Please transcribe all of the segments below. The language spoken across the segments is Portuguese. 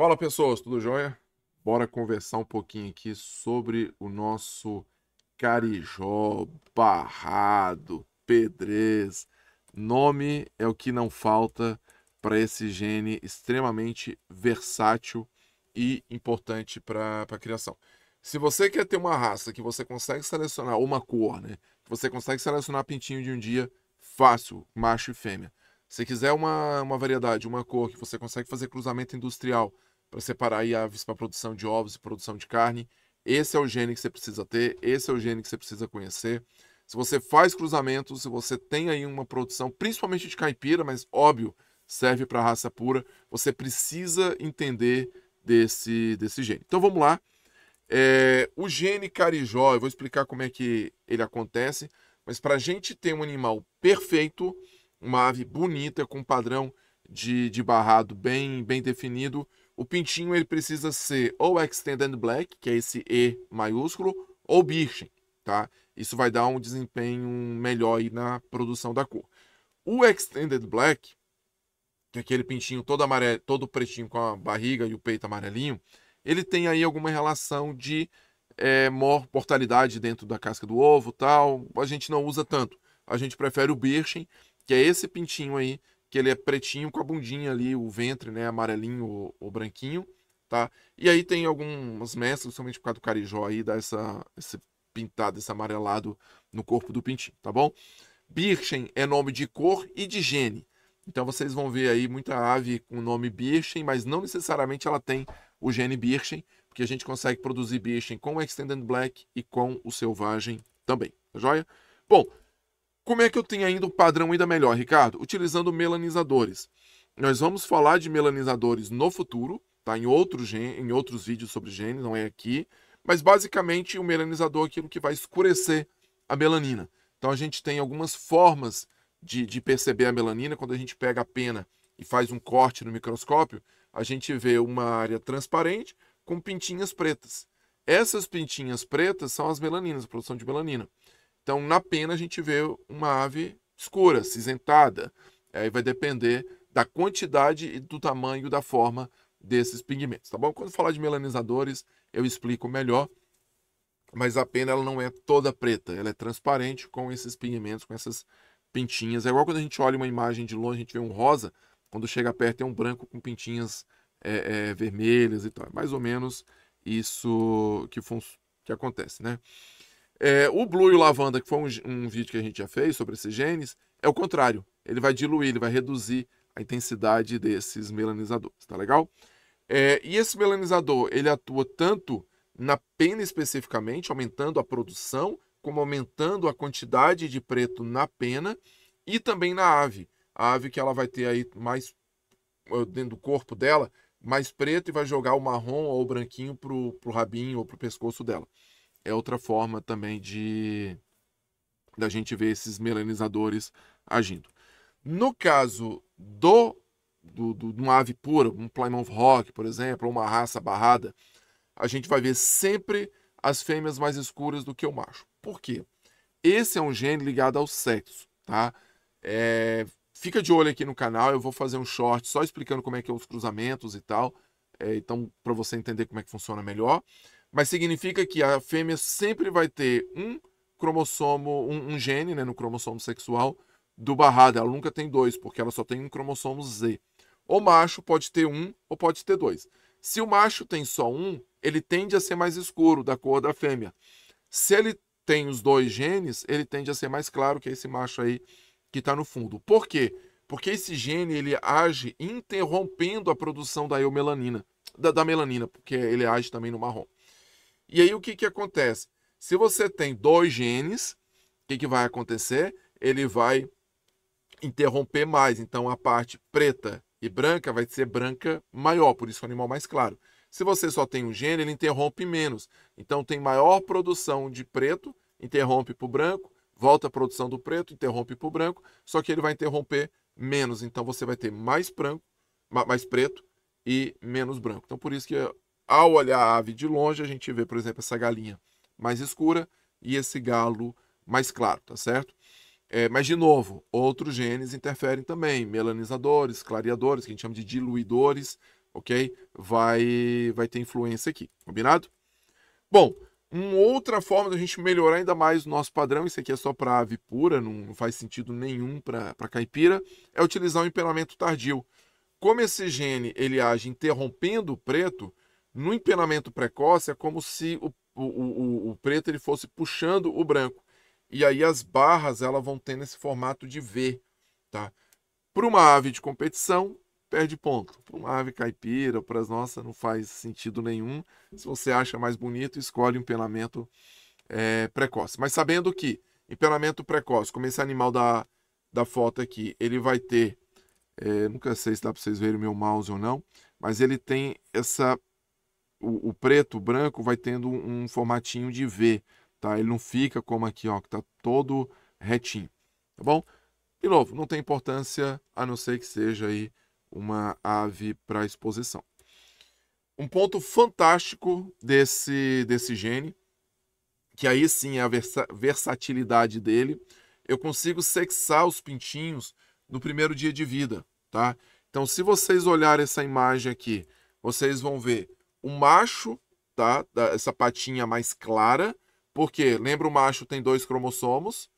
Fala pessoas, tudo jóia? Bora conversar um pouquinho aqui sobre o nosso Carijó, Barrado, Pedrez. Nome é o que não falta para esse gene extremamente versátil e importante para a criação. Se você quer ter uma raça que você consegue selecionar, uma cor, né? Que você consegue selecionar pintinho de um dia, fácil, macho e fêmea. Se quiser uma, uma variedade, uma cor que você consegue fazer cruzamento industrial, para separar aí aves para produção de ovos e produção de carne. Esse é o gene que você precisa ter, esse é o gene que você precisa conhecer. Se você faz cruzamentos, se você tem aí uma produção, principalmente de caipira, mas óbvio, serve para raça pura, você precisa entender desse, desse gene. Então vamos lá. É, o gene carijó, eu vou explicar como é que ele acontece, mas para a gente ter um animal perfeito, uma ave bonita, com um padrão de, de barrado bem, bem definido, o pintinho ele precisa ser ou extended black, que é esse E maiúsculo, ou Birchen, tá? Isso vai dar um desempenho melhor aí na produção da cor. O extended black, que é aquele pintinho todo amarelo, todo pretinho com a barriga e o peito amarelinho, ele tem aí alguma relação de é, maior mortalidade dentro da casca do ovo, tal. A gente não usa tanto. A gente prefere o Birchen, que é esse pintinho aí que ele é pretinho com a bundinha ali, o ventre, né, amarelinho ou, branquinho, tá? E aí tem algumas mesclas, somente por causa do carijó aí, dá essa, esse pintado, esse amarelado no corpo do pintinho, tá bom? Birchen é nome de cor e de gene. Então vocês vão ver aí muita ave com o nome Birchen, mas não necessariamente ela tem o gene Birchen, porque a gente consegue produzir Birchen com o Extended Black e com o Selvagem também, tá joia? Bom, como é que eu tenho ainda o padrão ainda melhor, Ricardo? Utilizando melanizadores. Nós vamos falar de melanizadores no futuro, tá? Em, outro gen... em outros vídeos sobre genes, não é aqui. Mas basicamente o melanizador é aquilo que vai escurecer a melanina. Então a gente tem algumas formas de, de perceber a melanina quando a gente pega a pena e faz um corte no microscópio, a gente vê uma área transparente com pintinhas pretas. Essas pintinhas pretas são as melaninas, a produção de melanina. Então, na pena, a gente vê uma ave escura, cinzentada. Aí é, vai depender da quantidade e do tamanho da forma desses pigmentos, tá bom? Quando falar de melanizadores, eu explico melhor. Mas a pena ela não é toda preta, ela é transparente com esses pigmentos, com essas pintinhas. É igual quando a gente olha uma imagem de longe, a gente vê um rosa, quando chega perto é um branco com pintinhas é, é, vermelhas e tal. É mais ou menos isso que, que acontece, né? É, o Blue e o Lavanda, que foi um, um, vídeo que a gente já fez sobre esses genes, é o contrário. Ele vai diluir, ele vai reduzir a intensidade desses melanizadores, tá legal? É, e esse melanizador, ele atua tanto na pena especificamente, aumentando a produção, como aumentando a quantidade de preto na pena e também na ave. A ave que ela vai ter aí mais eh, dentro do corpo dela, mais preto e vai jogar o marrom ou o branquinho pro, pro rabinho ou pro pescoço dela é outra forma também de da gente ver esses melanizadores agindo. No caso do, do, do de uma ave pura, um Plymouth Rock, por exemplo, ou uma raça barrada, a gente vai ver sempre as fêmeas mais escuras do que o macho. Por quê? Esse é um gene ligado ao sexo, tá? É, fica de olho aqui no canal, eu vou fazer um short só explicando como é que é os cruzamentos e tal, é, então para você entender como é que funciona melhor. Mas significa que a fêmea sempre vai ter um cromossomo, um, um gene né, no cromossomo sexual do barrado. Ela nunca tem dois, porque ela só tem um cromossomo Z. O macho pode ter um ou pode ter dois. Se o macho tem só um, ele tende a ser mais escuro, da cor da fêmea. Se ele tem os dois genes, ele tende a ser mais claro que esse macho aí que está no fundo. Por quê? Porque esse gene ele age interrompendo a produção da eumelanina, da, da melanina, porque ele age também no marrom. E aí o que, que acontece? Se você tem dois genes, o que, que vai acontecer? Ele vai interromper mais. Então a parte preta e branca vai ser branca maior, por isso o animal mais claro. Se você só tem um gene, ele interrompe menos. Então tem maior produção de preto, interrompe para o branco, volta a produção do preto, interrompe para o branco, só que ele vai interromper menos. Então você vai ter mais branco, mais preto e menos branco. Então por isso que ao olhar a ave de longe, a gente vê, por exemplo, essa galinha mais escura e esse galo mais claro, tá certo? É, mas, de novo, outros genes interferem também, melanizadores, clareadores, que a gente chama de diluidores, ok? Vai, vai ter influência aqui, combinado? Bom, uma outra forma da gente melhorar ainda mais o nosso padrão, isso aqui é só para ave pura, não faz sentido nenhum para caipira, é utilizar o empelamento tardio. Como esse gene ele age interrompendo o preto, no empenamento precoce, é como se o, o, o, o preto ele fosse puxando o branco. E aí as barras elas vão tendo esse formato de V. Tá? Para uma ave de competição, perde ponto. Para uma ave caipira, para as nossas, não faz sentido nenhum. Se você acha mais bonito, escolhe um empenamento é, precoce. Mas sabendo que empenamento precoce, como esse animal da, da foto aqui, ele vai ter. É, nunca sei se dá para vocês verem o meu mouse ou não, mas ele tem essa o, o, preto, o branco vai tendo um, um formatinho de V, tá? Ele não fica como aqui, ó, que tá todo retinho, tá bom? De novo, não tem importância a não ser que seja aí uma ave para exposição. Um ponto fantástico desse, desse gene, que aí sim é a versa versatilidade dele, eu consigo sexar os pintinhos no primeiro dia de vida, tá? Então, se vocês olharem essa imagem aqui, vocês vão ver o macho, tá? Essa patinha mais clara, porque lembra o macho tem dois cromossomos,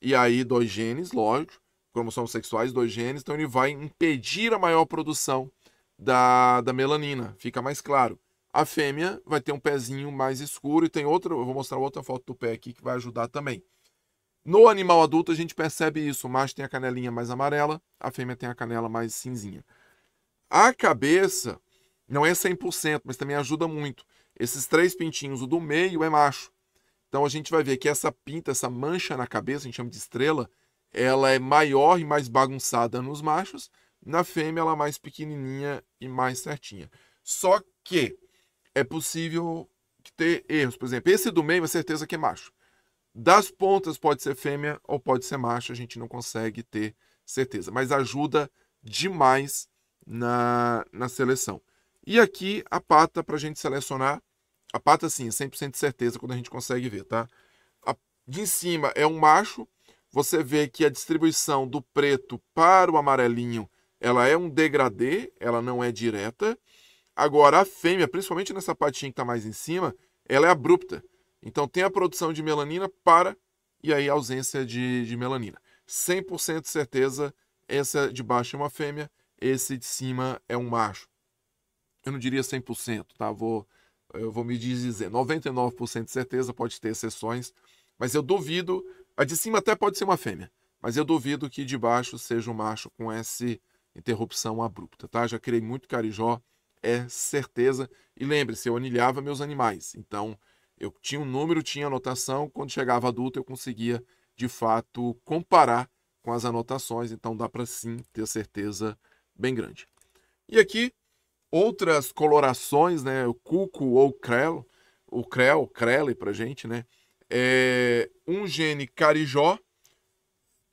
e aí dois genes, lógico, cromossomos sexuais, dois genes, então ele vai impedir a maior produção da, da melanina, fica mais claro. A fêmea vai ter um pezinho mais escuro e tem outra, eu vou mostrar outra foto do pé aqui que vai ajudar também. No animal adulto a gente percebe isso, o macho tem a canelinha mais amarela, a fêmea tem a canela mais cinzinha. A cabeça não é 100%, mas também ajuda muito. Esses três pintinhos, o do meio é macho. Então a gente vai ver que essa pinta, essa mancha na cabeça, a gente chama de estrela, ela é maior e mais bagunçada nos machos, na fêmea ela é mais pequenininha e mais certinha. Só que é possível ter erros. Por exemplo, esse do meio é certeza que é macho. Das pontas pode ser fêmea ou pode ser macho, a gente não consegue ter certeza, mas ajuda demais na, na seleção. E aqui a pata para a gente selecionar. A pata sim, 100% de certeza quando a gente consegue ver, tá? A, de cima é um macho. Você vê que a distribuição do preto para o amarelinho, ela é um degradê, ela não é direta. Agora a fêmea, principalmente nessa patinha que está mais em cima, ela é abrupta. Então tem a produção de melanina para e aí a ausência de, de melanina. 100% de certeza, essa de baixo é uma fêmea, esse de cima é um macho eu não diria 100%, tá? Vou, eu vou me dizer, 99% de certeza, pode ter exceções, mas eu duvido, a de cima até pode ser uma fêmea, mas eu duvido que de baixo seja um macho com essa interrupção abrupta, tá? Já criei muito carijó, é certeza. E lembre-se, eu anilhava meus animais, então eu tinha um número, tinha anotação, quando chegava adulto eu conseguia, de fato, comparar com as anotações, então dá para sim ter certeza bem grande. E aqui outras colorações, né? O cuco ou crelo, o crel, crele para gente, né? É um gene carijó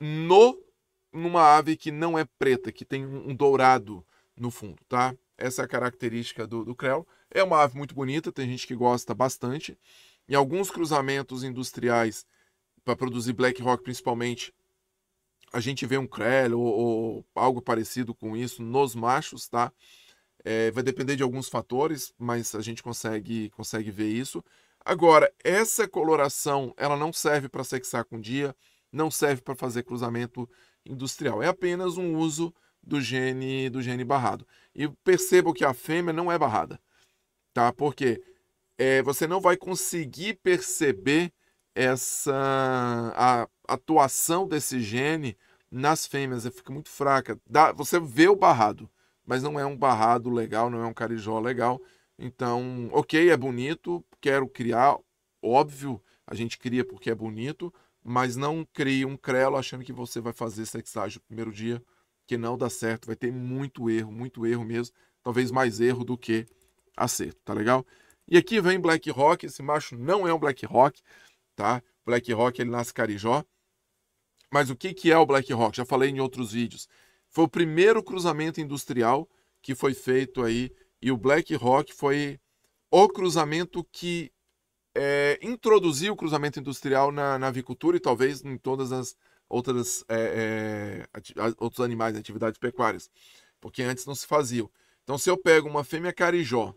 no numa ave que não é preta, que tem um dourado no fundo, tá? Essa é a característica do, do crelo. É uma ave muito bonita, tem gente que gosta bastante. Em alguns cruzamentos industriais, para produzir black rock principalmente, a gente vê um crelo ou, ou algo parecido com isso nos machos, tá? É, vai depender de alguns fatores, mas a gente consegue, consegue ver isso. Agora, essa coloração ela não serve para sexar com dia, não serve para fazer cruzamento industrial. É apenas um uso do gene do gene barrado. E percebo que a fêmea não é barrada, tá? Porque eh, é, você não vai conseguir perceber essa a atuação desse gene nas fêmeas, fica muito fraca. Dá, você vê o barrado, mas não é um barrado legal, não é um carijó legal. Então, ok, é bonito, quero criar, óbvio, a gente cria porque é bonito, mas não crie um crelo achando que você vai fazer sexagem no primeiro dia, que não dá certo, vai ter muito erro, muito erro mesmo, talvez mais erro do que acerto, tá legal? E aqui vem Black Rock, esse macho não é um Black Rock, tá? Black Rock ele nasce carijó. Mas o que que é o Black Rock? Já falei em outros vídeos. Foi o primeiro cruzamento industrial que foi feito aí e o Black Rock foi o cruzamento que é, introduziu o cruzamento industrial na, na, avicultura e talvez em todas as outras é, é, outros animais, atividades pecuárias, porque antes não se faziam. Então, se eu pego uma fêmea carijó,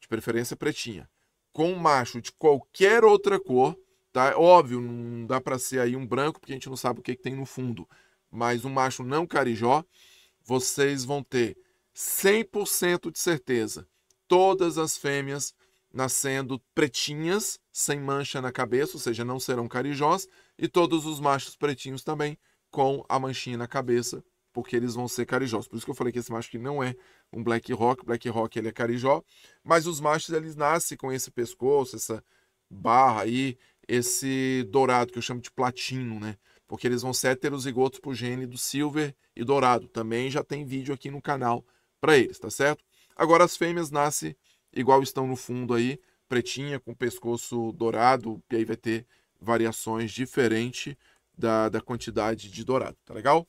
de preferência pretinha, com um macho de qualquer outra cor, tá? É óbvio, não dá para ser aí um branco, porque a gente não sabe o que, que tem no fundo mas um macho não carijó, vocês vão ter 100% de certeza todas as fêmeas nascendo pretinhas, sem mancha na cabeça, ou seja, não serão carijós, e todos os machos pretinhos também com a manchinha na cabeça, porque eles vão ser carijós. Por isso que eu falei que esse macho aqui não é um black rock, black rock ele é carijó, mas os machos eles nascem com esse pescoço, essa barra aí, esse dourado que eu chamo de platino, né? porque eles vão ser heterozigotos por gene do silver e dourado. Também já tem vídeo aqui no canal para eles, tá certo? Agora as fêmeas nascem igual estão no fundo aí, pretinha com pescoço dourado, e aí vai ter variações diferentes da, da quantidade de dourado, tá legal?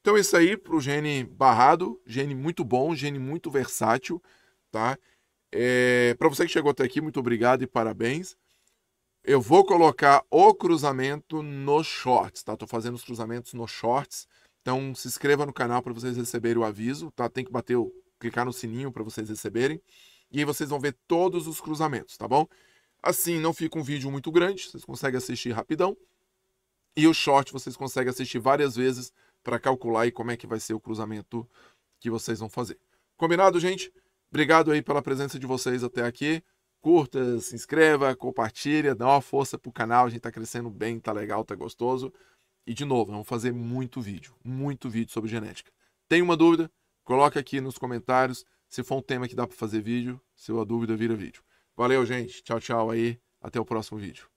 Então é isso aí para o gene barrado, gene muito bom, gene muito versátil, tá? É, para você que chegou até aqui, muito obrigado e parabéns eu vou colocar o cruzamento nos shorts, tá? Tô fazendo os cruzamentos nos shorts. Então se inscreva no canal para vocês receberem o aviso, tá? Tem que bater o clicar no sininho para vocês receberem. E aí vocês vão ver todos os cruzamentos, tá bom? Assim não fica um vídeo muito grande, vocês conseguem assistir rapidão. E o short vocês conseguem assistir várias vezes para calcular aí como é que vai ser o cruzamento que vocês vão fazer. Combinado, gente? Obrigado aí pela presença de vocês até aqui curta, se inscreva, compartilha, dá uma força pro canal, a gente tá crescendo bem, tá legal, tá gostoso. E de novo, vamos fazer muito vídeo, muito vídeo sobre genética. Tem uma dúvida? Coloca aqui nos comentários. Se for um tema que dá para fazer vídeo, se a dúvida vira vídeo. Valeu, gente. Tchau, tchau aí. Até o próximo vídeo.